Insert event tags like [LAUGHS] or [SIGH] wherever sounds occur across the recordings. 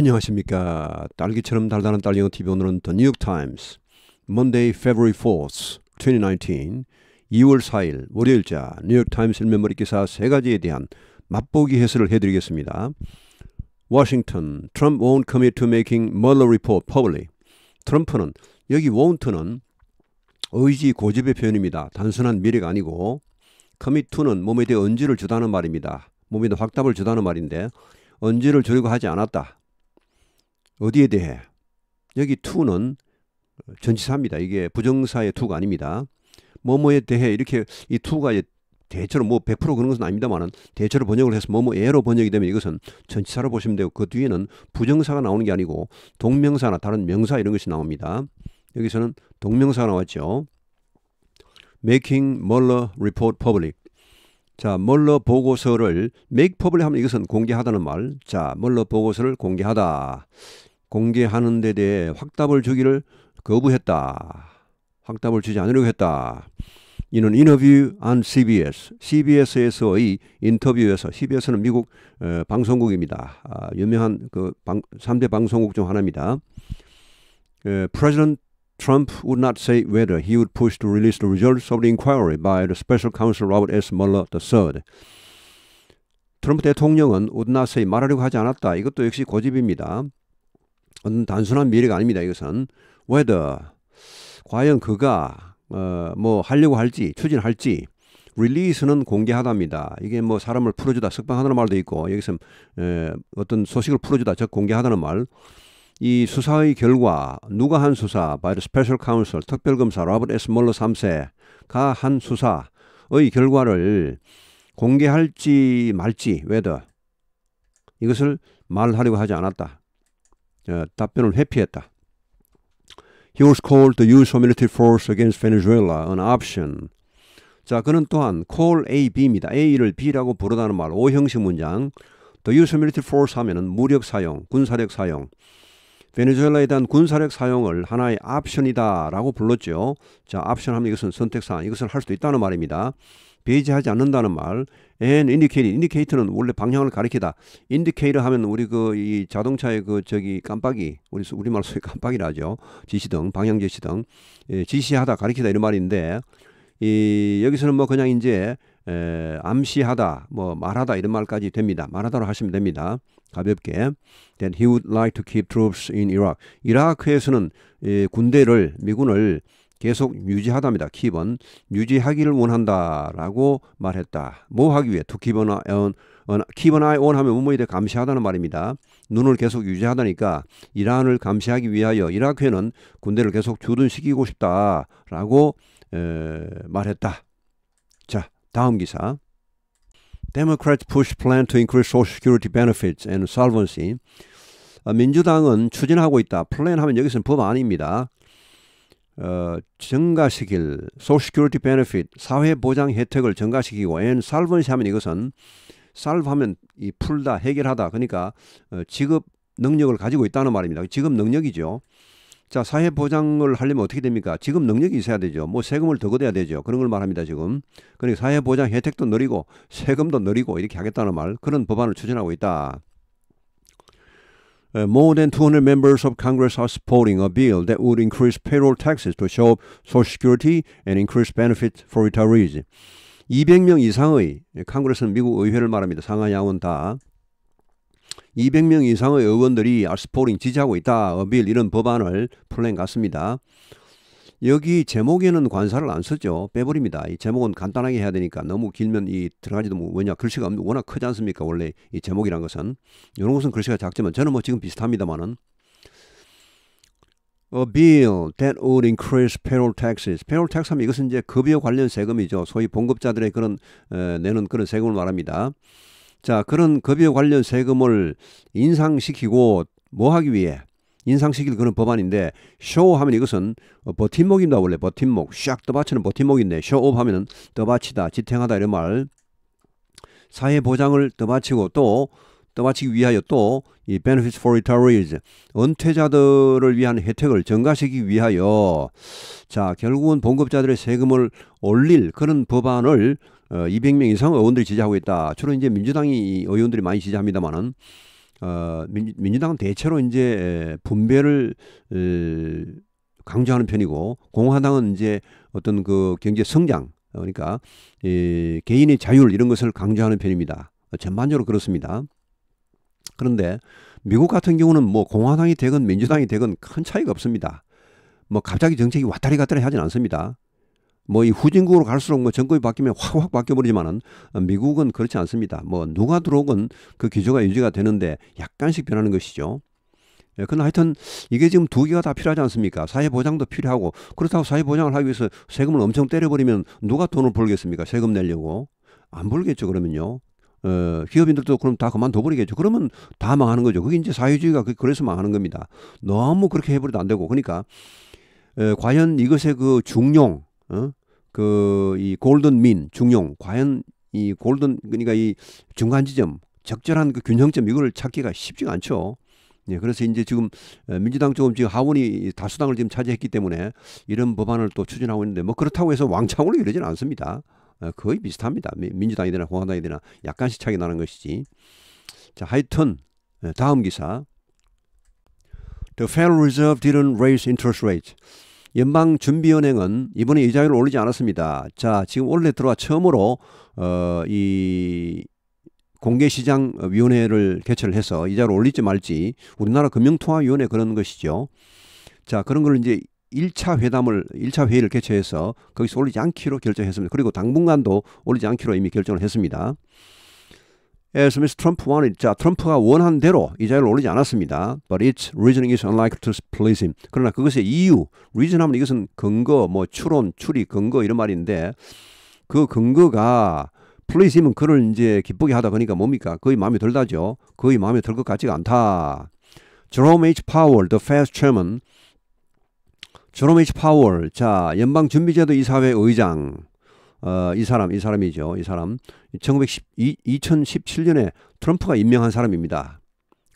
안녕하십니까. 딸기처럼 달달한 딸기어 TV 오늘은 The New York Times Monday, February 4th, 2019 2월 4일 월요일자 뉴욕 타임스 일면머리 기사 세 가지에 대한 맛보기 해설을 해드리겠습니다. 워싱턴, Trump won't commit to making Mueller report public. 트럼프는 여기 won't는 의지 고집의 표현입니다. 단순한 미래가 아니고 commit to는 몸에 대해 언지를 주다는 말입니다. 몸에 대해 확답을 주다는 말인데 언지를 주려고 하지 않았다. 어디에 대해? 여기 투는 전치사입니다. 이게 부정사의 투가 아닙니다. 뭐뭐에 대해 이렇게 이 투가 대체로 뭐 100% 그런 것은 아닙니다만은 대체로 번역을 해서 뭐뭐에로 번역이 되면 이것은 전치사로 보시면 되고 그 뒤에는 부정사가 나오는 게 아니고 동명사나 다른 명사 이런 것이 나옵니다. 여기서는 동명사가 나왔죠. Making Mueller Report Public. 자, m l 멀러 보고서를 make public 하면 이것은 공개하다는 말. 자, m l 멀러 보고서를 공개하다. 공개하는 데 대해 확답을 주기를 거부했다. 확답을 주지 않으려고 했다. 이는 인터뷰 안 CBS, CBS에서의 인터뷰에서 CBS는 미국 에, 방송국입니다. 아, 유명한 그 방, 3대 방송국 중 하나입니다. 에, President Trump would not say whether he would push to release the results of the inquiry by the special counsel Robert S. Mueller III. 트럼프 대통령은 would not say 말하려고 하지 않았다. 이것도 역시 고집입니다. 어떤 음, 단순한 미래가 아닙니다. 이것은 whether 과연 그가 어, 뭐 하려고 할지 추진할지 릴리스는 공개하답니다. 이게 뭐 사람을 풀어주다 석방하다는 말도 있고 여기서 에, 어떤 소식을 풀어주다 즉 공개하다는 말. 이 수사의 결과 누가 한 수사 바이 스페셜 카운슬 특별검사 라버트 에스 몰러 3세가 한 수사의 결과를 공개할지 말지 웨더 이것을 말하려고 하지 않았다. 어, 답변을 회피했다. He was called to use military force against Venezuela, an option. 자, 그는 또한 call A, B입니다. A를 B라고 부르다는 말, 오형식 문장. The use military force 하면 무력 사용, 군사력 사용. 베네수엘라에 대한 군사력 사용을 하나의 옵션이다라고 불렀죠. 자, 옵션 하면 이것은 선택사항, 이것을 할 수도 있다는 말입니다. 배제하지 않는다는 말, a 인디케이 d i c a t o 는 원래 방향을 가리키다. 인디케이 c 하면 우리 그 이 자동차의 그 저기 깜빡이 우리 우리말로 소위 깜빡이라 하죠. 지시등, 방향 지시등. 예, 지시하다, 가리키다 이런 말인데 이 여기서는 뭐 그냥 이제 에, 암시하다, 뭐 말하다 이런 말까지 됩니다. 말하다로 하시면 됩니다. 가볍게. That he would like to keep troops in Iraq. 이라크에서는 예, 군대를 미군을 계속 유지하답니다. k e 유지하기를 원한다라고 말했다. 뭐 하기 위해 to keep an eye on, on keep an eye on 하면 뭐뭐에 대해 감시하다는 말입니다. 눈을 계속 유지하다니까 이란을 감시하기 위하여 이라크에는 군대를 계속 주둔시키고 싶다라고 에, 말했다. 자, 다음 기사. Democrats push plan to increase social security benefits and solvency. 아, 민주당은 추진하고 있다. 플랜 하면 여기서는 법안입니다. 어, 증가시킬 소시큐리티 베네핏 사회보장 혜택을 증가시키고 앤 n d s 하면 이것은 s o 하면 이 풀다 해결하다 그러니까 어, 지급 능력을 가지고 있다는 말입니다. 지급 능력이죠. 자 사회보장을 하려면 어떻게 됩니까? 지급 능력이 있어야 되죠. 뭐 세금을 더 걷어야 되죠. 그런 걸 말합니다 지금. 그러니까 사회보장 혜택도 늘리고 세금도 늘리고 이렇게 하겠다는 말 그런 법안을 추진하고 있다. more than 200 members of Congress are supporting a bill that would increase payroll taxes to show up Social Security and increase benefits for retirees. 200명 이상의 칸그레스는 미국 의회를 말합니다. 상하 야원 다 200명 이상의 의원들이 아스포링 지지하고 있다. 어빌 이런 법안을 플랜 같습니다. 여기 제목에는 관사를 안 쓰죠. 빼버립니다. 이 제목은 간단하게 해야 되니까 너무 길면 이 들어가지도 뭐냐 왜 글씨가 워낙 크지 않습니까? 원래 이 제목이란 것은 이런 것은 글씨가 작지만 저는 뭐 지금 비슷합니다만은 A bill that would increase payroll taxes. payroll tax 하면 이것은 이제 급여 관련 세금이죠. 소위 봉급자들의 그런 에, 내는 그런 세금을 말합니다. 자, 그런 급여 관련 세금을 인상시키고 뭐 하기 위해 인상시킬 그런 법안인데 쇼 하면 이것은 버팀목입니다. 원래 버팀목. 샥 떠받치는 버팀목인데 쇼업 하면은 떠받치다, 지탱하다 이런 말. 사회 보장을 떠받치고 또 떠받치기 위하여 또이 benefits for retirees 은퇴자들을 위한 혜택을 증가시키기 위하여 자 결국은 봉급자들의 세금을 올릴 그런 법안을 어, 200명 이상 의원들이 지지하고 있다. 주로 이제 민주당이 의원들이 많이 지지합니다만은 어, 민주당은 대체로 이제 분배를 에, 강조하는 편이고 공화당은 이제 어떤 그 경제 성장 그러니까 이 개인의 자율 이런 것을 강조하는 편입니다. 전반적으로 그렇습니다. 그런데 미국 같은 경우는 뭐 공화당이 되건 민주당이 되건 큰 차이가 없습니다. 뭐 갑자기 정책이 왔다리 갔다리 하진 않습니다. 뭐이 후진국으로 갈수록 뭐 정권이 바뀌면 확확 바뀌어버리지만은 어, 미국은 그렇지 않습니다. 뭐 누가 들어오건 그 기조가 유지가 되는데 약간씩 변하는 것이죠. 예, 그건 하여튼 이게 지금 두 개가 다 필요하지 않습니까? 사회보장도 필요하고 그렇다고 사회보장을 하기 위해서 세금을 엄청 때려버리면 누가 돈을 벌겠습니까? 세금 내려고 안 벌겠죠 그러면요. 어, 기업인들도 그럼 다 그만둬버리겠죠. 그러면 다 망하는 거죠. 그게 이제 사회주의가 그, 그래서 망하는 겁니다. 너무 그렇게 해버려도 안 되고 그러니까 에, 과연 이것의 그 중용 어? 그이 골든 민 중용 과연 이 골든 그러니까 이 중간 지점 적절한 그 균형점 이걸 찾기가 쉽지가 않죠. 예, 그래서 이제 지금 어, 민주당 쪽은 지금 하원이 다수당을 지금 차지했기 때문에 이런 법안을 또 추진하고 있는데 뭐 그렇다고 해서 왕창으로 이러지는 않습니다. 어, 거의 비슷합니다. 민주당이 되나 공화당이 되나 약간씩 차이 나는 것이지. 자, 하여튼 다음 기사. The Federal Reserve didn't raise interest rates. 연방준비은행은 이번에 이자율을 올리지 않았습니다. 자, 지금 원래 들어와 처음으로 어, 이 공개시장위원회를 개최를 해서 이자를 올릴지 말지 우리나라 금융통화위원회 그런 것이죠. 자, 그런 걸 이제 1차 회담을 1차 회의를 개최해서 거기서 올리지 않기로 결정했습니다. 그리고 당분간도 올리지 않기로 이미 결정을 했습니다. As Mr. Trump wanted, 자, 트럼프가 원한 대로 이자율을 올리지 않았습니다. But its reasoning is unlikely to please him. 그러나 그것의 이유, reason 하면 이것은 근거, 뭐 추론, 추리, 근거 이런 말인데 그 근거가 please him은 그를 이제 기쁘게 하다 보니까 뭡니까? 거의 마음에 들다죠. 거의 마음에 들 것 같지가 않다. Jerome H. Powell, the Fed chairman. Jerome H. Powell, 자, 연방준비제도 이사회 의장. 어, 이 사람, 이 사람이죠. 이 사람. 1910, 2017년에 트럼프가 임명한 사람입니다.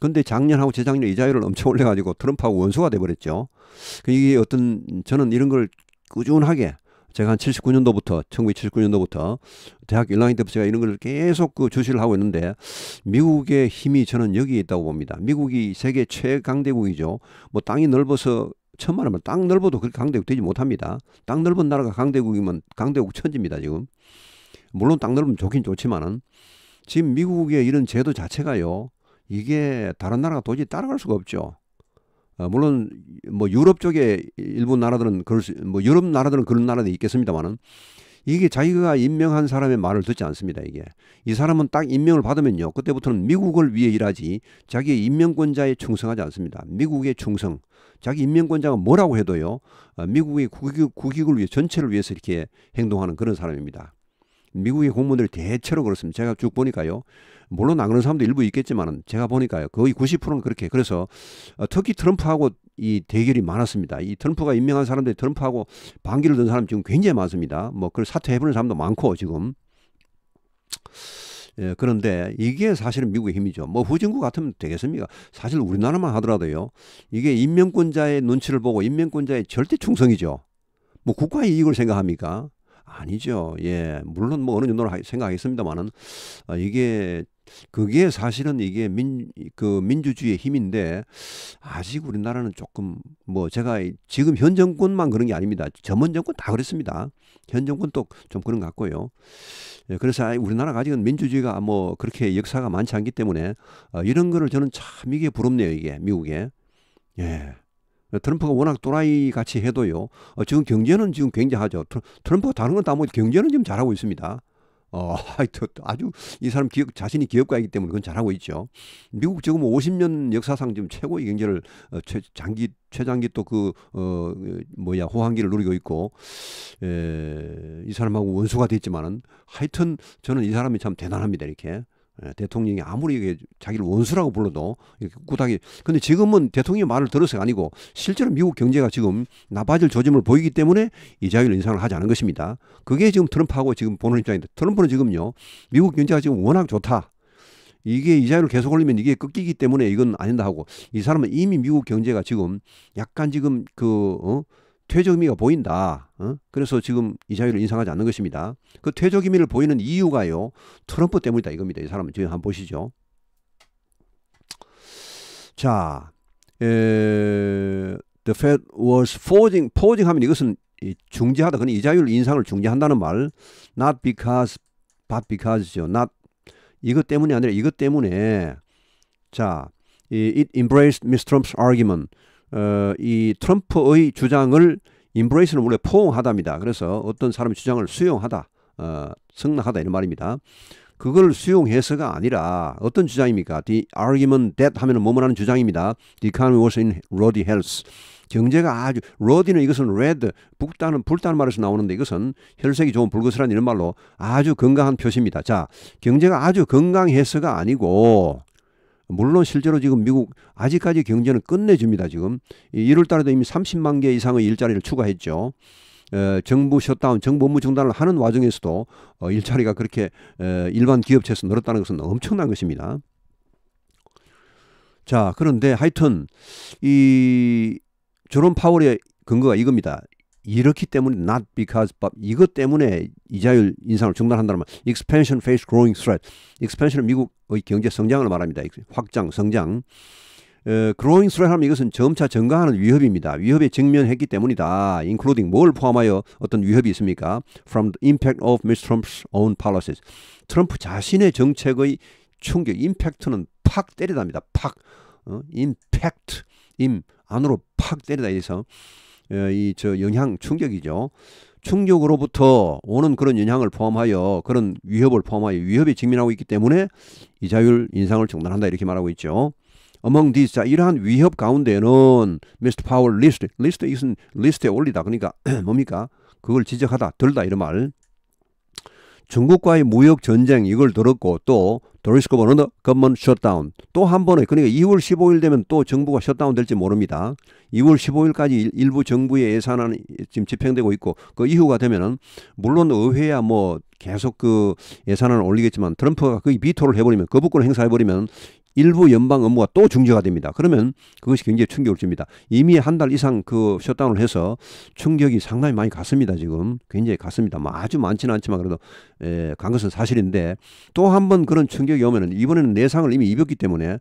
근데 작년하고 재작년에 이자율을 엄청 올려가지고 트럼프하고 원수가 돼버렸죠. 그 이게 어떤, 저는 이런 걸 꾸준하게 제가 한 79년도부터 1979년도부터 대학 1학년 때부터 제가 이런 걸 계속 그 주시를 하고 있는데 미국의 힘이 저는 여기에 있다고 봅니다. 미국이 세계 최강대국이죠. 뭐 땅이 넓어서 천만 원만 땅 넓어도 그렇게 강대국 되지 못합니다. 땅 넓은 나라가 강대국이면 강대국 천지입니다 지금. 물론 땅 넓으면 좋긴 좋지만은 지금 미국의 이런 제도 자체가요 이게 다른 나라가 도저히 따라갈 수가 없죠. 어, 물론 뭐 유럽 쪽에 일본 나라들은 그럴 수, 뭐 유럽 나라들은 그런 나라도 있겠습니다만은 이게 자기가 임명한 사람의 말을 듣지 않습니다. 이게 이 사람은 딱 임명을 받으면요. 그때부터는 미국을 위해 일하지 자기 의 임명권자에 충성하지 않습니다. 미국의 충성. 자기 임명권자가 뭐라고 해도요. 어, 미국의 국익, 국익을 위해 전체를 위해서 이렇게 행동하는 그런 사람입니다. 미국의 공무원들 대체로 그렇습니다. 제가 쭉 보니까요. 물론 안 그런 사람도 일부 있겠지만은 제가 보니까요. 거의 90%는 그렇게. 그래서 어, 특히 트럼프하고 이 대결이 많았습니다. 이 트럼프가 임명한 사람들이 트럼프하고 반기를 든 사람 지금 굉장히 많습니다. 뭐 그걸 사퇴해보는 사람도 많고 지금. 예, 그런데 이게 사실은 미국의 힘이죠. 뭐 후진국 같으면 되겠습니까? 사실 우리나라만 하더라도요. 이게 임명권자의 눈치를 보고 임명권자의 절대 충성이죠. 뭐 국가의 이익을 생각합니까? 아니죠. 예. 물론 뭐 어느 정도는 생각하겠습니다만은 아, 이게 그게 사실은 이게 민 그 민주주의의 힘인데 아직 우리나라는 조금 뭐 제가 지금 현 정권만 그런 게 아닙니다. 전문 정권 다 그랬습니다. 현 정권도 좀 그런 것 같고요. 예, 그래서 우리나라가 아직은 민주주의가 뭐 그렇게 역사가 많지 않기 때문에 어, 이런 거를 저는 참 이게 부럽네요. 이게 미국에. 예. 트럼프가 워낙 또라이 같이 해도요. 어, 지금 경제는 지금 굉장하죠. 트럼프가 다른 건 다 뭐 경제는 지금 잘하고 있습니다. 어, [LAUGHS] 아주 이 사람 기업, 자신이 기업가이기 때문에 그건 잘하고 있죠. 미국 지금 50년 역사상 지금 최고의 경제를 어, 최, 장기 최장기 또 그 어, 뭐야 호황기를 누리고 있고 에, 이 사람하고 원수가 됐지만은 하여튼 저는 이 사람이 참 대단합니다 이렇게 예, 대통령이 아무리 자기를 원수라고 불러도 이렇게 꾸닥이 근데 지금은 대통령의 말을 들어서가 아니고 실제로 미국 경제가 지금 나빠질 조짐을 보이기 때문에 이자율 인상을 하지 않은 것입니다. 그게 지금 트럼프하고 지금 보는 입장인데 트럼프는 지금요 미국 경제가 지금 워낙 좋다. 이게 이자율을 계속 올리면 이게 꺾이기 때문에 이건 아닌다 하고 이 사람은 이미 미국 경제가 지금 약간 지금 그 어? 퇴적 의미가 보인다. 어? 그래서 지금 이자율을 인상하지 않는 것입니다. 그 퇴적 의미를 보이는 이유가요. 트럼프 때문이다 이겁니다. 이 사람 은 지금 한번 보시죠. 자, 에, the Fed was pausing, pausing 하면 이것은 중지하다. 그는 이자율 인상을 중지한다는 말. Not because, but because죠. Not 이것 때문이 아니라 이것 때문에. 자, it embraced m i Trump's argument. 어, 이 트럼프의 주장을 인플레이션을 원래 포옹하답니다. 그래서 어떤 사람의 주장을 수용하다, 어, 승낙하다 이런 말입니다. 그걸 수용해서가 아니라 어떤 주장입니까? The argument that 하면 뭐뭐 하는 주장입니다. The economy was in ruddy health. 경제가 아주 러디는 이것은 레드 북다는 불다는 말에서 나오는데 이것은 혈색이 좋은 불그스란 이런 말로 아주 건강한 표시입니다. 자, 경제가 아주 건강해서가 아니고 물론 실제로 지금 미국 아직까지 경제는 끝내줍니다. 지금 1월 달에도 이미 30만 개 이상의 일자리를 추가했죠. 에, 정부 셧다운, 정부 업무 중단을 하는 와중에서도 어, 일자리가 그렇게 에, 일반 기업체에서 늘었다는 것은 엄청난 것입니다. 자, 그런데 하여튼 이 저런 파월의 근거가 이겁니다. 이렇기 때문에 not because but 이것 때문에 이자율 인상을 중단한다는 말 expansion face growing threat expansion은 미국의 경제 성장을 말합니다 확장 성장 어, growing threat 하면 이것은 점차 증가하는 위협입니다 위협에 직면했기 때문이다 including 뭘 포함하여 어떤 위협이 있습니까 from the impact of Mr. Trump's own policies 트럼프 자신의 정책의 충격 임팩트는 팍 때리답니다 팍 어, impact 임 안으로 팍 때리다 해서 예, 이저 영향 충격이죠. 충격으로부터 오는 그런 영향을 포함하여 그런 위협을 포함하여 위협에 직면하고 있기 때문에 이자율 인상을 중단한다 이렇게 말하고 있죠. among these 자 이러한 위협 가운데는 Mr. Powell list list is list에 올리다 그러니까 [CLEARS THROAT] 뭡니까 그걸 지적하다 들다 이런 말 중국과의 무역 전쟁 이걸 들었고 또 도리스코 버는 건먼 셧다운 또 한 번에 그러니까 2월 15일 되면 또 정부가 셧다운 될지 모릅니다. 2월 15일까지 일부 정부의 예산안이 지금 집행되고 있고 그 이후가 되면은 물론 의회야 뭐 계속 그예산을 올리겠지만 트럼프가 거의 비토를 해버리면 거부권을 행사해버리면 일부 연방 업무가 또 중지가 됩니다. 그러면 그것이 굉장히 충격을 줍니다. 이미 한 달 이상 그 셧다운을 해서 충격이 상당히 많이 갔습니다. 지금 굉장히 갔습니다. 뭐 아주 많지는 않지만 그래도 에, 예, 간 것은 사실인데 또 한번 그런 충격이 오면은 이번에는 내상을 이미 입었기 때문에 에,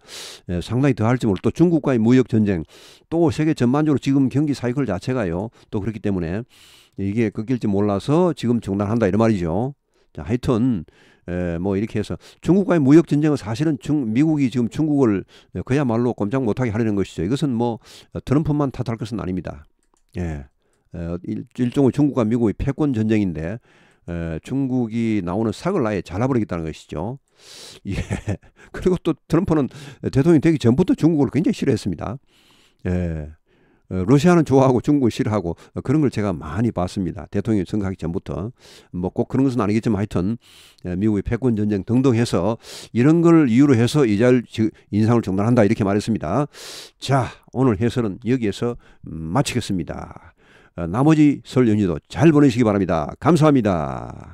예, 상당히 더 할지 모르고 또 중국과의 무역 전쟁 또 세계 전반적으로 지금 경기 사이클 자체가요 또 그렇기 때문에 이게 꺾일지 몰라서 지금 중단한다 이런 말이죠. 자, 하여튼 에, 뭐 이렇게 해서 중국과의 무역 전쟁은 사실은 중, 미국이 지금 중국을 그야말로 꼼짝 못하게 하려는 것이죠. 이것은 뭐 트럼프만 탓할 것은 아닙니다. 예, 에, 일, 종의 중국과 미국의 패권 전쟁인데 에, 중국이 나오는 삭을 아예 잘라버리겠다는 것이죠. 예. [LAUGHS] 그리고 또 트럼프는 대통령이 되기 전부터 중국을 굉장히 싫어했습니다. 예. 어, 러시아는 좋아하고 중국은 싫어하고 어, 그런 걸 제가 많이 봤습니다. 대통령이 선거하기 전부터 뭐 꼭 그런 것은 아니겠지만 하여튼 어, 미국의 패권 전쟁 등등 해서 이런 걸 이유로 해서 이자율 인상을 중단한다 이렇게 말했습니다. 자 오늘 해설은 여기에서 마치겠습니다. 나머지 설 연휴도 잘 보내시기 바랍니다. 감사합니다.